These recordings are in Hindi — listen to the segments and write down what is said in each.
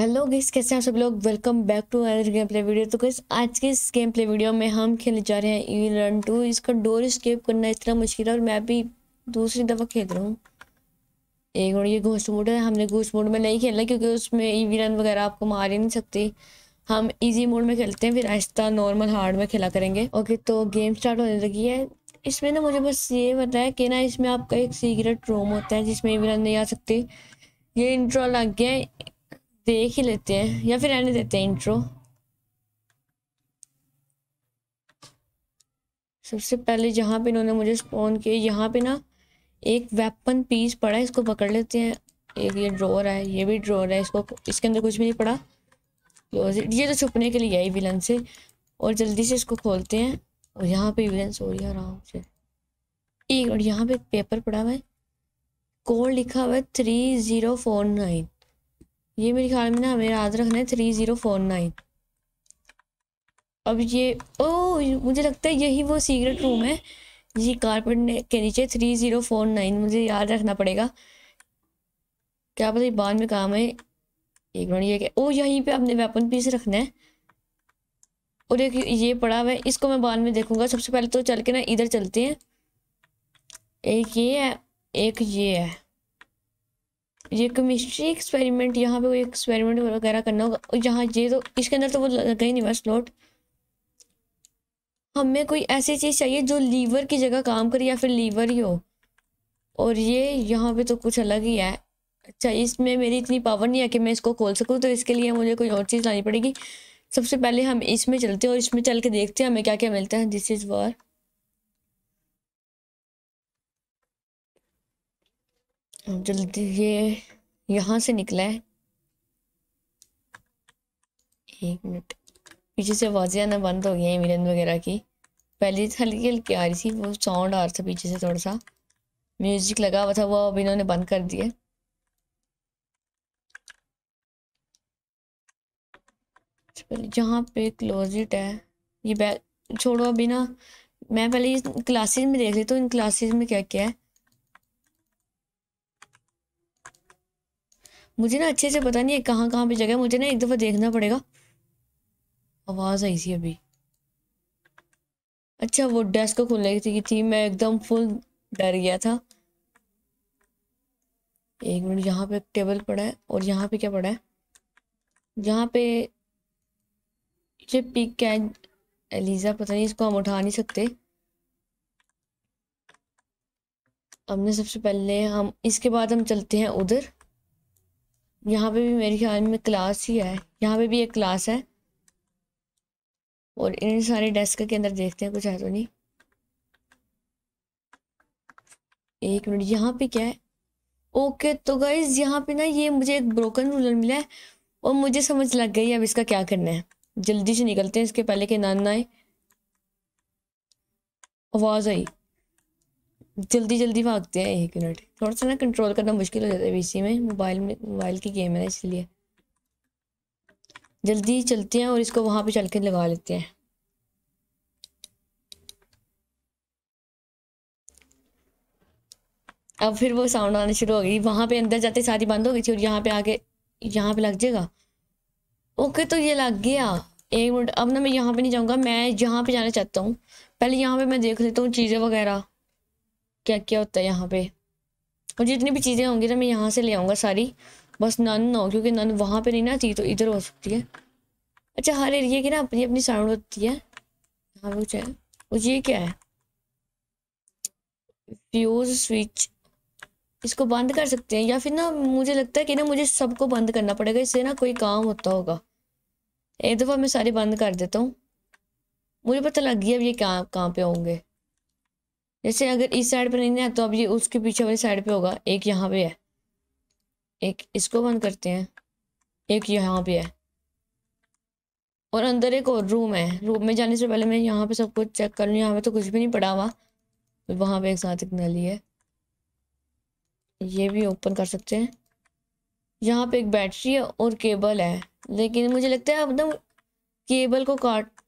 हेलो गैस कैसे हैं सब लोग welcome back to other gameplay video तो गैस आज के इस गेम प्ले वीडियो में हम खेलने जा रहे हैं ई रन टू इसका डोर स्केप करना इतना मुश्किल है और मैं भी दूसरी दफ़ा खेल रहा हूँ एक और ये घोस्ट मोड है हमने घोस्ट मोड में नहीं खेला क्योंकि उसमें ई रन वगैरह आपको मार ही नहीं सकती हम इजी मोड में खेलते हैं फिर आहिस्ता नॉर्मल हार्ड में खेला करेंगे ओके तो गेम स्टार्ट होने लगी है इसमें ना मुझे बस ये पता है कि ना इसमें आपका एक सीक्रेट रूम होता है जिसमें ई रन नहीं आ सकती ये इंट्रो लग गया देख ही लेते हैं या फिर रहने देते हैं इंट्रो सबसे पहले जहाँ पे इन्होंने मुझे स्पॉन किया यहाँ पे ना एक वेपन पीस पड़ा है इसको पकड़ लेते हैं एक ये ड्रॉर है ये भी ड्रॉर है इसको इसके अंदर कुछ भी नहीं पड़ा क्लोज ये तो छुपने के लिए आई विलन से और जल्दी से इसको खोलते हैं और यहाँ पे विलन सो रही है आराम से एक और यहाँ पे पेपर पड़ा हुआ है कोड लिखा हुआ है थ्री ज़ीरो फोर नाइन ये मेरे ख्याल में ना हमें याद रखना है थ्री ज़ीरो फोर नाइन अब ये ओ मुझे लगता है यही वो सीक्रेट रूम है जी कारपेट के नीचे थ्री ज़ीरो फोर नाइन मुझे याद रखना पड़ेगा क्या पता बाद में काम है एक मिनट ये क्या ओ यहीं पे अपने वेपन पीस रखना है और एक ये पड़ा हुआ है इसको मैं बाद में देखूंगा सबसे पहले तो चल के ना इधर चलते हैं एक ये है एक ये है ये केमिस्ट्री एक्सपेरिमेंट यहाँ पे कोई एक्सपेरिमेंट वगैरह करना होगा और यहाँ ये तो इसके अंदर तो वो लगा ही नहीं हुआ स्लॉट हमें कोई ऐसी चीज़ चाहिए जो लीवर की जगह काम करे या फिर लीवर ही हो और ये यहाँ पे तो कुछ अलग ही है अच्छा इसमें मेरी इतनी पावर नहीं है कि मैं इसको खोल सकूँ तो इसके लिए मुझे कोई और चीज़ लानी पड़ेगी सबसे पहले हम इसमें चलते हैं और इसमें चल के देखते हैं हमें क्या क्या मिलता है दिस इज़ वार जल्दी ये यहाँ से निकला है एक मिनट पीछे से आवाज़ें आना बंद हो गई हैं मिलन वगैरह की पहले तो हल्की हल्की आ रही थी वो साउंड आ रहा था पीछे से थोड़ा सा म्यूजिक लगा हुआ था वो अब इन्होंने बंद कर दिया जहाँ पे क्लोजिट है ये बैग छोड़ो अभी ना मैं पहले क्लासेस में देख रही तो इन क्लासेस में क्या क्या है मुझे ना अच्छे से पता नहीं है कहाँ कहाँ पे जगह मुझे ना एक दफ़ा देखना पड़ेगा आवाज़ आई थी अभी अच्छा वो डेस्क को खुलने की थी मैं एकदम फुल डर गया था एक मिनट यहाँ पे टेबल पड़ा है और यहाँ पे क्या पड़ा है यहाँ पे ये पिक है एलिज़ा पता नहीं इसको हम उठा नहीं सकते हमने सबसे पहले हम इसके बाद हम चलते हैं उधर यहाँ पे भी मेरे ख्याल में क्लास ही है यहाँ पे भी एक क्लास है और इन सारे डेस्क के अंदर देखते हैं कुछ है तो नहीं एक मिनट यहाँ पे क्या है ओके तो गाइज यहाँ पे ना ये मुझे एक ब्रोकन रूलर मिला है और मुझे समझ लग गई अब इसका क्या करना है जल्दी से निकलते हैं इसके पहले के नान आए आवाज़ आई जल्दी जल्दी भागते हैं एक मिनट थोड़ा सा ना कंट्रोल करना मुश्किल हो जाता है बीसी में मोबाइल में मोबाइल की गेम है इसलिए जल्दी चलते हैं और इसको वहां पे चल के लगा लेते हैं अब फिर वो साउंड आना शुरू हो गई वहां पे अंदर जाते सारी बंद हो गई थी और यहाँ पे आके यहाँ पे लग जाएगा ओके तो ये लग गया एक मिनट अब ना मैं यहाँ पे नहीं जाऊँगा मैं यहाँ पे जाना चाहता हूँ पहले यहाँ पे मैं देख लेता हूँ चीज़ें वगैरह क्या क्या होता है यहाँ पे और जितनी भी चीज़ें होंगी ना मैं यहाँ से ले आऊँगा सारी बस नन ना हो क्योंकि नन वहाँ पे नहीं ना आती तो इधर हो सकती है अच्छा हर एरिया की ना अपनी अपनी साउंड होती है यहाँ पे कुछ है और ये क्या है फ्यूज स्विच इसको बंद कर सकते हैं या फिर ना मुझे लगता है कि ना मुझे सबको बंद करना पड़ेगा इससे ना कोई काम होता होगा एक दफ़ा मैं सारे बंद कर देता हूँ मुझे पता लग गया अब ये कहाँ कहाँ पे होंगे जैसे अगर इस साइड पर नहीं है तो अब ये उसके पीछे वाली साइड पे होगा एक यहाँ पे है एक इसको बंद करते हैं एक यहाँ पे है और अंदर एक और रूम है रूम में जाने से पहले मैं यहाँ पे सब कुछ चेक कर लूँ यहाँ पे तो कुछ भी नहीं पड़ा हुआ तो वहाँ पे एक साथ एक नली है ये भी ओपन कर सकते हैं यहाँ पे एक बैटरी है और केबल है लेकिन मुझे लगता है अब ना तो केबल को काट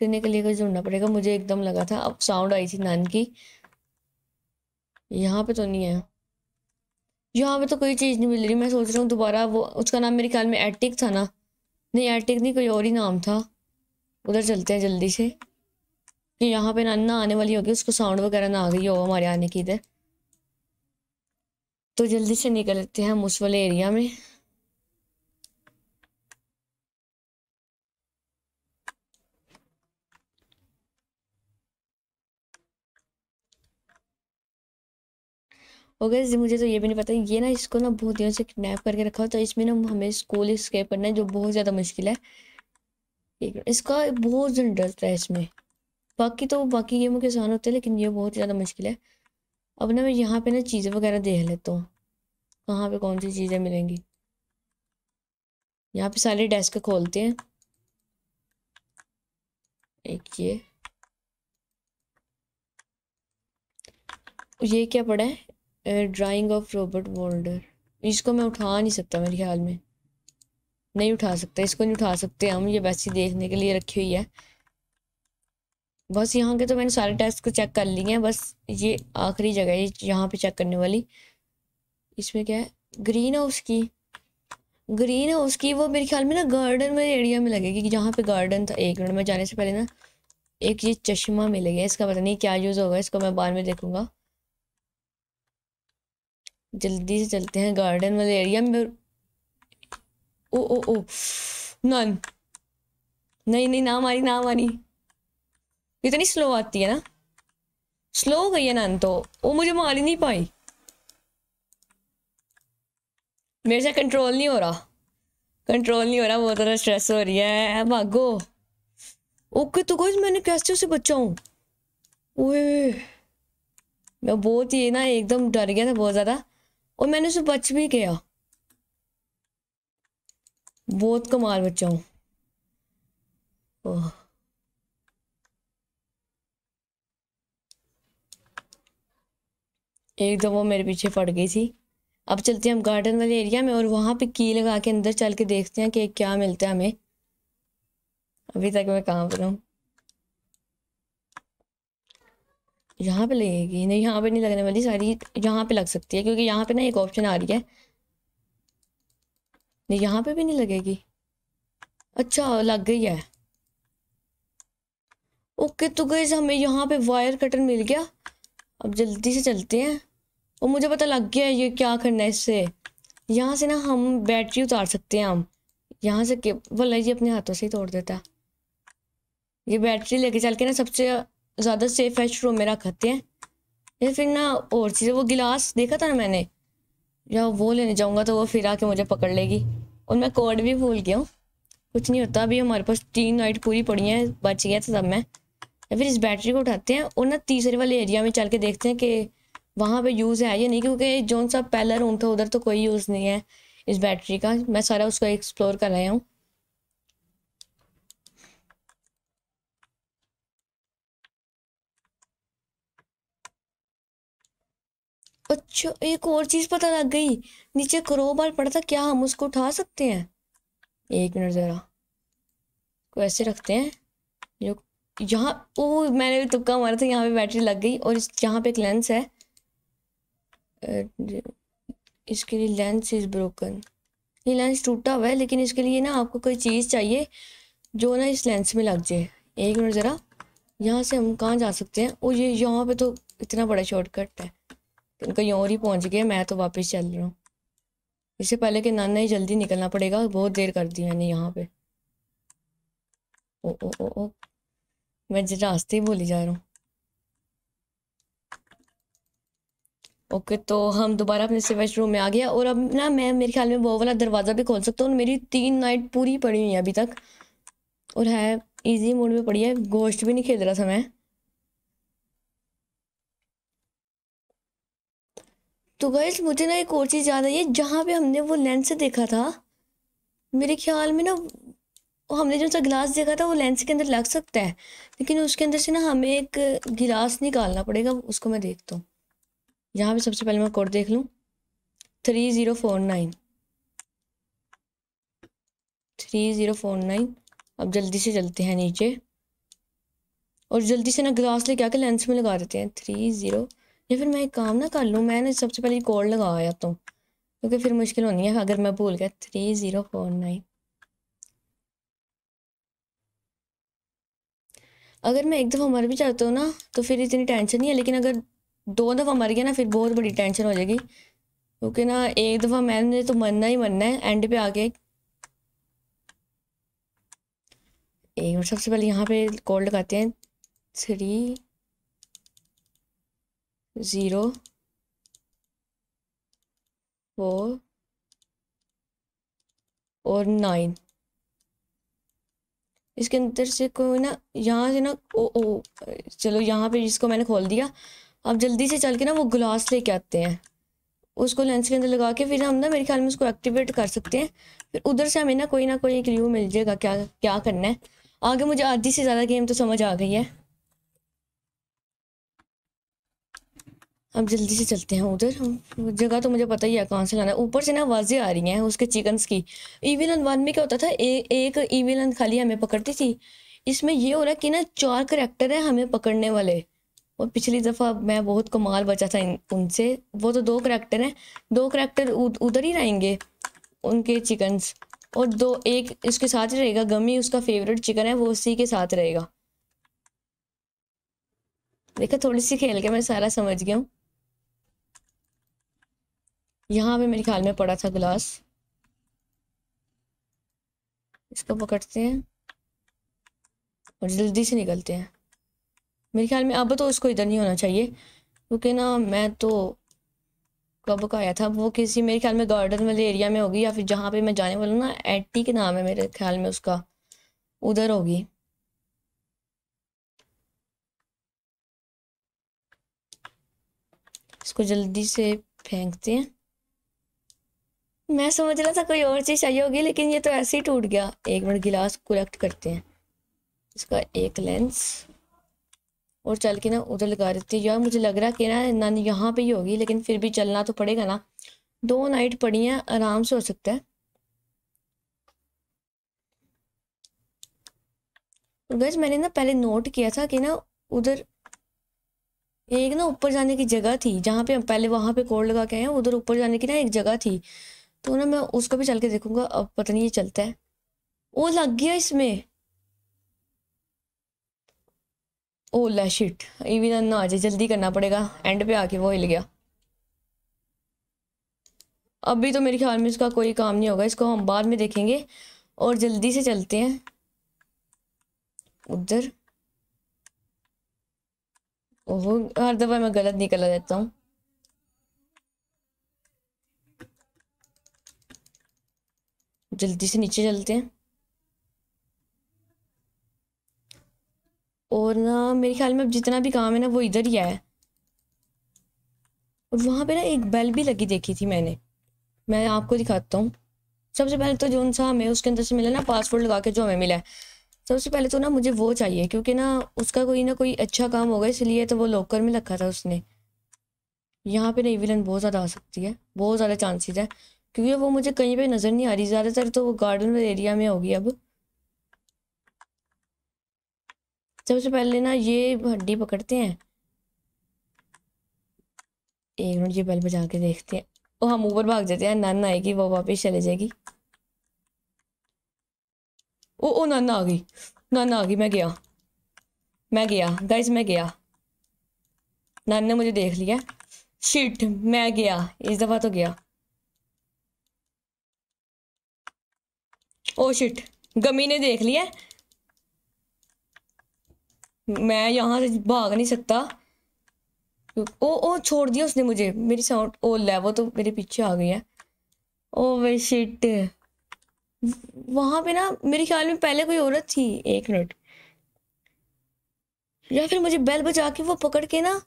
देने के लिए कुछ ढूंढना पड़ेगा मुझे एकदम लगा था अब साउंड आई थी नान की यहाँ पे तो नहीं है यहाँ पे तो कोई चीज़ नहीं मिल रही मैं सोच रहा हूँ दोबारा वो उसका नाम मेरे ख्याल में एटिक था ना नहीं एटिक नहीं कोई और ही नाम था उधर चलते हैं जल्दी से कि यहाँ पे नन्ना आने वाली होगी उसको साउंड वगैरह ना आ गई हो हमारे आने की इधर तो जल्दी से निकलते हैं हम उस वाले एरिया में ओके मुझे तो ये भी नहीं पता ये ना इसको ना बहुत दिनों से किडनैप करके रखा हो तो इसमें ना हमें स्कूल स्केप करना है जो बहुत ज़्यादा मुश्किल है इसका बहुत जन डरता है इसमें बाकी तो बाकी गेमों के आसान होते हैं लेकिन ये बहुत ज़्यादा मुश्किल है अब ना मैं यहाँ पे ना चीज़ें वगैरह देख लेता हूँ कहाँ पे कौन सी चीज़ें मिलेंगी यहाँ पे सारे डेस्क खोलते हैं एक ये ये क्या पड़ा है ड्राइंग ऑफ रॉबर्ट वोल्डर इसको मैं उठा नहीं सकता मेरे ख्याल में नहीं उठा सकता इसको नहीं उठा सकते हम ये वैसे देखने के लिए रखी हुई है बस यहाँ के तो मैंने सारे टेस्ट को चेक कर लिए हैं बस ये आखिरी जगह है यहाँ पे चेक करने वाली इसमें क्या है ग्रीन हाउस की ग्रीन हाउस की वो मेरे ख्याल में ना गार्डन में एरिया में लगेगी जहाँ पे गार्डन था एक मिनट में जाने से पहले ना एक ये चश्मा मिलेगा इसका पता नहीं क्या यूज़ होगा इसको मैं बाद में देखूँगा जल्दी से चलते हैं गार्डन वाले एरिया में ओ ओ ओ नन नहीं नहीं ना मारी ना मारी इतनी स्लो आती है ना स्लो हो गई है नन तो वो मुझे मार ही नहीं पाई मेरे से कंट्रोल नहीं हो रहा कंट्रोल नहीं हो रहा बहुत ज़्यादा स्ट्रेस हो रही है भागो ओके तो कोई मैंने कैसे उसे बचाऊँ ओए मैं बहुत ही ना एकदम डर गया था बहुत ज़्यादा और मैंने उसे बच भी गया बहुत कमाल बच्चा हूँ एक एक वो मेरे पीछे फट गई थी अब चलते हैं हम गार्डन वाले एरिया में और वहाँ पे की लगा के अंदर चल के देखते हैं कि क्या मिलता है हमें अभी तक मैं कहाँ पर हूँ यहाँ पे लगेगी नहीं यहाँ पे नहीं लगने वाली सारी यहाँ पे लग सकती है क्योंकि यहाँ पे ना एक ऑप्शन आ रही है नहीं यहाँ पे भी नहीं लगेगी अच्छा लग गई है ओके तो गई हमें यहाँ पे वायर कटर मिल गया अब जल्दी से चलते हैं और मुझे पता लग गया है ये क्या करना है इससे यहाँ से ना हम बैटरी उतार सकते हैं हम यहाँ से भला ये अपने हाथों से ही तोड़ देता है ये बैटरी लेके चल के ना सबसे ज़्यादा सेफ है शुरू में रखते हैं या फिर ना और चीज़ें वो गिलास देखा था ना मैंने या वो लेने जाऊँगा तो वो फिर आके मुझे पकड़ लेगी और मैं कोड भी भूल गया हूँ कुछ नहीं होता अभी हमारे पास तीन नाइट पूरी पड़ी हैं बच गया था तब मैं या फिर इस बैटरी को उठाते हैं और ना तीसरे वाले एरिया में चल के देखते हैं कि वहाँ पर यूज़ है या नहीं क्योंकि जोन सा पहला रूम था उधर तो कोई यूज़ नहीं है इस बैटरी का मैं सारा उसको एक्सप्लोर कर रहा हूँ अच्छा एक और चीज पता लग गई नीचे क्रोबार पड़ा था क्या हम उसको उठा सकते हैं एक मिनट जरा को ऐसे रखते हैं जो यहाँ ओ मैंने भी तुक्का मारा था यहाँ पे बैटरी लग गई और यहाँ पे एक लेंस है इसके लिए लेंस इज ब्रोकन ये लेंस टूटा हुआ है लेकिन इसके लिए ना आपको कोई चीज़ चाहिए जो ना इस लेंस में लग जाए एक मिनट ज़रा यहाँ से हम कहाँ जा सकते हैं और ये यहाँ पे तो इतना बड़ा शॉर्टकट है कहीं और ही पहुंच गए मैं तो वापस चल रहा हूँ इससे पहले कि नाना ही जल्दी निकलना पड़ेगा बहुत देर कर दी मैंने यहाँ पे ओ ओ ओ ओ मैं रास्ते ही बोली जा रहा हूँ ओके तो हम दोबारा अपने सिवेज रूम में आ गया और अब ना मैं मेरे ख्याल में वो वाला दरवाज़ा भी खोल सकता हूँ मेरी तीन नाइट पूरी पड़ी हुई है अभी तक और है इजी मोड में पड़ी है गोश्त भी नहीं खेल रहा था मैं तो गर्ल्स मुझे ना एक और चीज़ याद आई है जहाँ पे हमने वो लेंस से देखा था मेरे ख्याल में ना हमने जो सा गिलास देखा था वो लेंस के अंदर लग सकता है लेकिन उसके अंदर से ना हमें एक गिलास निकालना पड़ेगा उसको मैं देखता हूँ यहाँ पे सबसे पहले मैं कोड देख लूँ three zero four nine three zero four nine अब जल्दी से चलते हैं नीचे और जल्दी से ना गिलास लेके आके लेंस में लगा देते हैं थ्री ज़ीरो या फिर मैं एक काम ना कर लूँ मैंने सबसे पहले कोड लगा जाता क्योंकि फिर मुश्किल होनी है अगर मैं भूल गया थ्री ज़ीरो फोर नाइन अगर मैं एक दफ़ा मर भी जाता हूँ ना तो फिर इतनी टेंशन नहीं है लेकिन अगर दो दफ़ा मर गया ना फिर बहुत बड़ी टेंशन हो जाएगी क्योंकि ना एक दफ़ा मैंने तो मरना ही मरना है एंड पे आके एक सबसे पहले यहाँ पे कॉल लगाते हैं थ्री जीरो फोर और नाइन इसके अंदर से कोई ना यहाँ से ना ओ ओ चलो यहाँ पे जिसको मैंने खोल दिया अब जल्दी से चल के ना वो ग्लास लेके आते हैं उसको लेंस के अंदर लगा के फिर हम ना मेरे ख्याल में उसको एक्टिवेट कर सकते हैं फिर उधर से हमें ना कोई ना कोई क्ल्यू मिल जाएगा क्या क्या करना है आगे मुझे आधी से ज़्यादा गेम तो समझ आ गई है अब जल्दी से चलते हैं उधर जगह तो मुझे पता ही है कहाँ से लाना है ऊपर से ना आवाज़ें आ रही हैं उसके चिकन्स की ईविल वन में क्या होता था ए, एक ईविल खाली हमें पकड़ती थी इसमें ये हो रहा है कि ना चार करेक्टर है हमें पकड़ने वाले और पिछली दफ़ा मैं बहुत कमाल बचा था उनसे वो तो दो करेक्टर हैं दो करेक्टर उधर ही रहेंगे उनके चिकन्स और दो एक इसके साथ ही रहेगा गमी उसका फेवरेट चिकन है वो उसी के साथ रहेगा देखा थोड़ी सी खेल के मैं सारा समझ गया हूँ यहाँ पे मेरे ख्याल में पड़ा था ग्लास इसको पकड़ते हैं और जल्दी से निकलते हैं मेरे ख्याल में अब तो इसको इधर नहीं होना चाहिए क्योंकि ना मैं तो कब का आया था वो किसी मेरे ख्याल में गार्डन वाले एरिया में होगी या फिर जहाँ पे मैं जाने वाला हूँ ना एटी के नाम है मेरे ख्याल में उसका उधर होगी इसको जल्दी से फेंकते हैं मैं समझ रहा था कोई और चीज़ चाहिए होगी लेकिन ये तो ऐसे ही टूट गया एक मिनट गिलास कलेक्ट करते हैं इसका एक लेंस और चल के ना उधर लगा देती है यार मुझे लग रहा कि ना ना यहाँ पे ही होगी लेकिन फिर भी चलना तो पड़ेगा ना दो नाइट पड़ी हैं आराम से हो सकता है और गैस मैंने ना पहले नोट किया था कि ना उधर एक ना ऊपर जाने की जगह थी जहाँ पे हम पहले वहां पे कोड लगा के आए उधर ऊपर जाने की ना एक जगह थी तो ना मैं उसको भी चल के देखूंगा अब पता नहीं ये चलता है वो लग गया इसमें ओ शिट ना आ जाए जल्दी करना पड़ेगा एंड पे आके वो हिल गया अभी तो मेरे ख्याल में इसका कोई काम नहीं होगा इसको हम बाद में देखेंगे और जल्दी से चलते हैं उधर ओहो हर दफ़ा मैं गलत निकला देता हूँ जल्दी से नीचे चलते हैं और ना मेरे ख्याल में अब जितना भी काम है ना वो इधर ही है और वहाँ पे ना एक बेल भी लगी देखी थी मैंने मैं आपको दिखाता हूँ सबसे पहले तो जो सा हमें उसके अंदर से मिला ना पासवर्ड लगा के जो हमें मिला है सबसे पहले तो ना मुझे वो चाहिए क्योंकि ना उसका कोई ना कोई अच्छा काम होगा इसलिए तो वो लॉकर में रखा था उसने यहाँ पे ना विलन बहुत ज़्यादा आ सकती है बहुत ज़्यादा चांसेस है क्योंकि वो मुझे कहीं पे नज़र नहीं आ रही ज़्यादातर तो वो गार्डन एरिया में होगी अब सबसे पहले ना ये हड्डी पकड़ते हैं एक मिनट ये बेल बजा के देखते हैं ओ हम ऊपर भाग जाते हैं नाना आएगी वो वापस चले जाएगी ओ ओ नाना आ गई नाना आ गई मैं गया मैं गया गाइस मैं गया नाना ने मुझे देख लिया शिट मैं गया इस दफ़ा तो गया ओ शिट गमी ने देख लिया मैं यहाँ से भाग नहीं सकता ओ ओ छोड़ दिया उसने मुझे मेरी साउंड ओ ले वो तो मेरे पीछे आ गई है ओ वे शिट वहाँ पे ना मेरे ख्याल में पहले कोई औरत थी एक मिनट या फिर मुझे बेल बजा के वो पकड़ के ना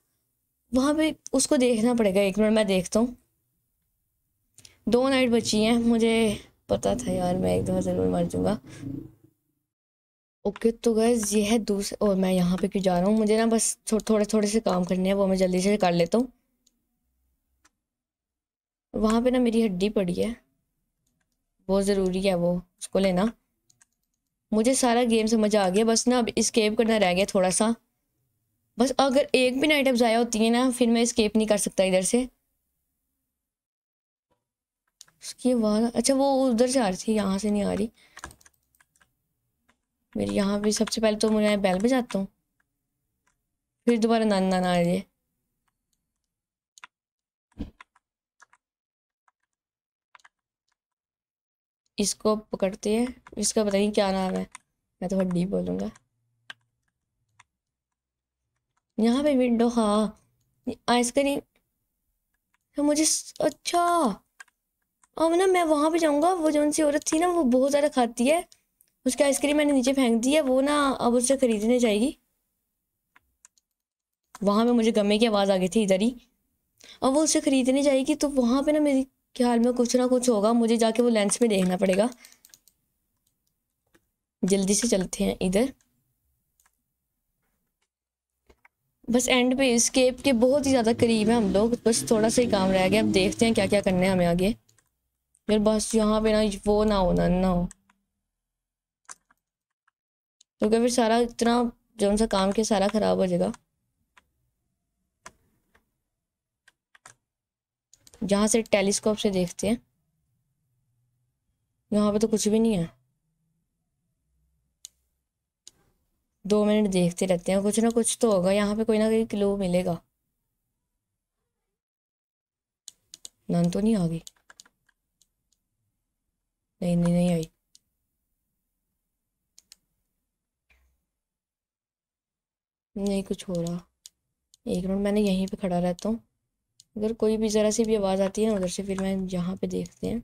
वहाँ पे उसको देखना पड़ेगा एक मिनट मैं देखता हूँ दो नाइट बची हैं मुझे पता था यार मैं एक दफ़ा ज़रूर मर जाऊँगा ओके तो गैस ये है दूसरे और मैं यहाँ पे क्यों जा रहा हूँ मुझे ना बस थो, थोड़े थोड़े से काम करने हैं वो मैं जल्दी से कर लेता हूँ वहाँ पे ना मेरी हड्डी पड़ी है वो ज़रूरी है वो उसको लेना मुझे सारा गेम समझ आ गया बस ना अब स्केप करना रह गया थोड़ा सा बस अगर एक भी नाइट अब ज़ाया होती है ना फिर मैं स्केप नहीं कर सकता इधर से उसकी आवाज अच्छा वो उधर से आ रही थी यहाँ से नहीं आ रही मेरी यहाँ पे सबसे पहले तो मुझे बैल बजाता हूँ फिर दोबारा नान नान आ रही है इसको पकड़ते हैं इसका पता नहीं क्या नाम है मैं तो हड्डी बोलूंगा यहाँ पे विंडो हाँ आइसक्रीम हाँ, मुझे अच्छा और ना मैं वहाँ पे जाऊँगा वो जौन सी औरत थी ना वो बहुत ज़्यादा खाती है उसकी आइसक्रीम मैंने नीचे फेंक दी है वो ना अब उससे खरीदने जाएगी वहाँ पे मुझे गमे की आवाज़ आ गई थी इधर ही और वो उससे खरीदने जाएगी तो वहाँ पे ना मेरे ख्याल में कुछ ना कुछ होगा मुझे जाके वो लेंस में देखना पड़ेगा जल्दी से चलते हैं इधर बस एंड पे स्केप के बहुत ही ज़्यादा करीब है हम लोग बस थोड़ा सा ही काम रह गया अब देखते हैं क्या क्या करना है हमें आगे मेरे बस यहाँ पे ना वो ना हो ना हो तो क्या फिर सारा इतना जो सा काम के सारा खराब हो जाएगा जहाँ से टेलीस्कोप से देखते हैं यहाँ पे तो कुछ भी नहीं है दो मिनट देखते रहते हैं कुछ ना कुछ तो होगा यहाँ पे कोई ना कोई क्लू मिलेगा नन तो नहीं आ गई नहीं नहीं नहीं आई नहीं कुछ हो रहा एक मिनट मैंने यहीं पे खड़ा रहता हूँ अगर कोई भी ज़रा सी भी आवाज़ आती है ना उधर से फिर मैं यहाँ पे देखते हैं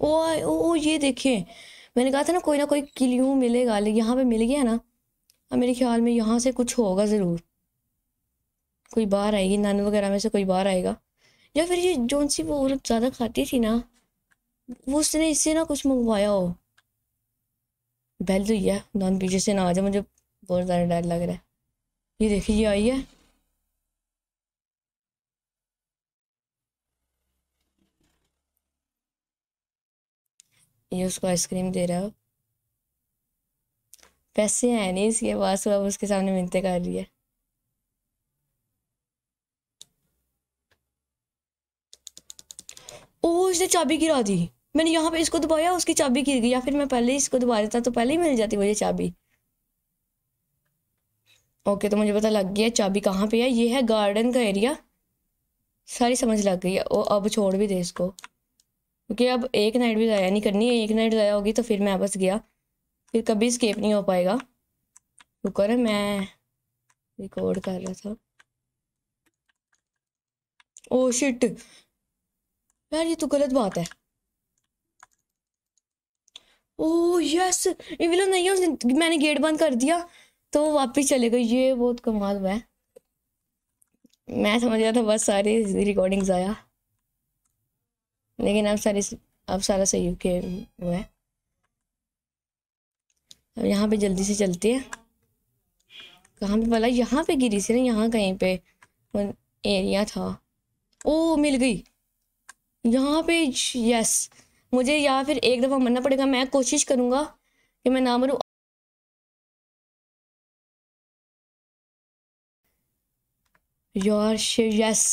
ओ ओ, ओ ये देखिए मैंने कहा था ना कोई ना कोई किल मिलेगा लेकिन यहाँ पे मिल गया ना अब मेरे ख्याल में यहाँ से कुछ होगा ज़रूर कोई बाहर आएगी नन वगैरह में से कोई बाहर आएगा या फिर ये जोन सी वो औरत ज़्यादा खाती थी ना वो उसने इससे ना कुछ मंगवाया हो बैल तो यह नॉन पीछे से ना आ जाए मुझे बहुत ज़्यादा डर लग रहा है ये देखिए ये आई है ये उसको आइसक्रीम दे रहा हो पैसे हैं नहीं इसके पास अब उसके सामने मिनते कर रही है ओ इसने चाबी गिरा दी मैंने यहाँ पे इसको दबाया उसकी चाबी गिर गई या फिर मैं पहले इसको दबा देता तो पहले ही मिल जाती मुझे चाबी ओके तो मुझे पता लग गया चाबी कहाँ पे है ये है गार्डन का एरिया सारी समझ लग गई है ओ अब छोड़ भी दे इसको क्योंकि अब एक नाइट भी ज़ाया नहीं करनी है एक नाइट ज़ाया होगी तो फिर मैं बस गया फिर कभी स्केप नहीं हो पाएगा रुको ना मैं रिकॉर्ड कर रहा था ओ oh शिट यार ये तो गलत बात है ओ यस ये नहीं उसने मैंने गेट बंद कर दिया तो वापिस चले गए ये बहुत कमाल हुआ है मैं समझ गया था बस सारे रिकॉर्डिंग्स आया लेकिन अब सारे अब सारा सही के वो है अब यहाँ पे जल्दी से चलते हैं कहाँ पे भला यहाँ पे गिरी से ना यहाँ कहीं पे एरिया था ओ मिल गई यहाँ पे यस मुझे या फिर एक दफ़ा मरना पड़ेगा मैं कोशिश करूँगा कि मैं ना मरूँ योर यस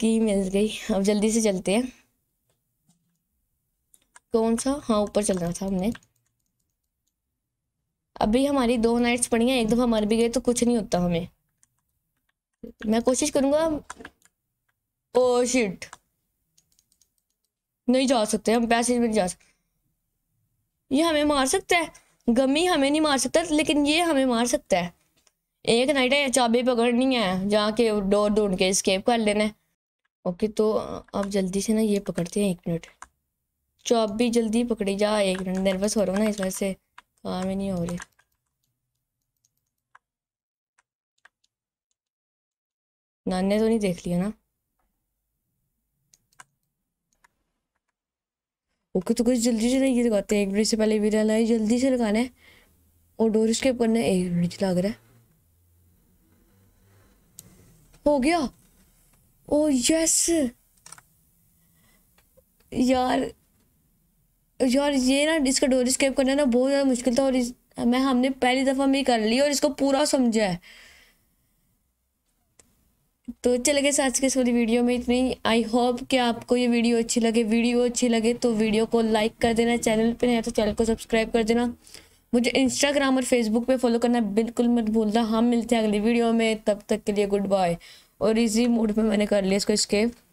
की मिल गई अब जल्दी से चलते हैं कौन सा हाँ ऊपर चलना था हमने अभी हमारी दो नाइट्स पड़ी हैं एक दफ़ा मर भी गए तो कुछ नहीं होता हमें मैं कोशिश करूंगा ओ oh शिट नहीं जा सकते हम पैसे में नहीं जा सकते ये हमें मार सकता है गमी हमें नहीं मार सकता लेकिन ये हमें मार सकता है एक नाइट है चाबी पकड़नी है जाके डोर ढूंढ के स्केप कर लेना है ओके तो अब जल्दी से ना ये पकड़ते हैं एक मिनट चाबी जल्दी पकड़ी जा एक मिनट नर्वस हो रहा हूँ ना इस वजह से काम ही नहीं हो रही नान तो नहीं देख लिया ना ओके तो कुछ जल्दी से नहीं लगाते एक मिनट से पहले वीरा लाई जल्दी से लगाना है और डोर स्केप करना है एक मिनट लग रहा है हो गया ओ यस यार यार ये ना इसका डोर स्केप करना ना बहुत ज़्यादा मुश्किल था और इस मैं हमने पहली दफ़ा में ही कर ली और इसको पूरा समझा है तो चले गए आज के इस वीडियो में इतनी आई होप कि आपको ये वीडियो अच्छी लगे वीडियो अच्छी लगे तो वीडियो को लाइक कर देना चैनल पर है तो चैनल को सब्सक्राइब कर देना मुझे इंस्टाग्राम और फेसबुक पे फॉलो करना बिल्कुल मत भूलना हम मिलते हैं अगली वीडियो में तब तक के लिए गुड बाय और इजी मूड में मैंने कर लिया इसको स्केप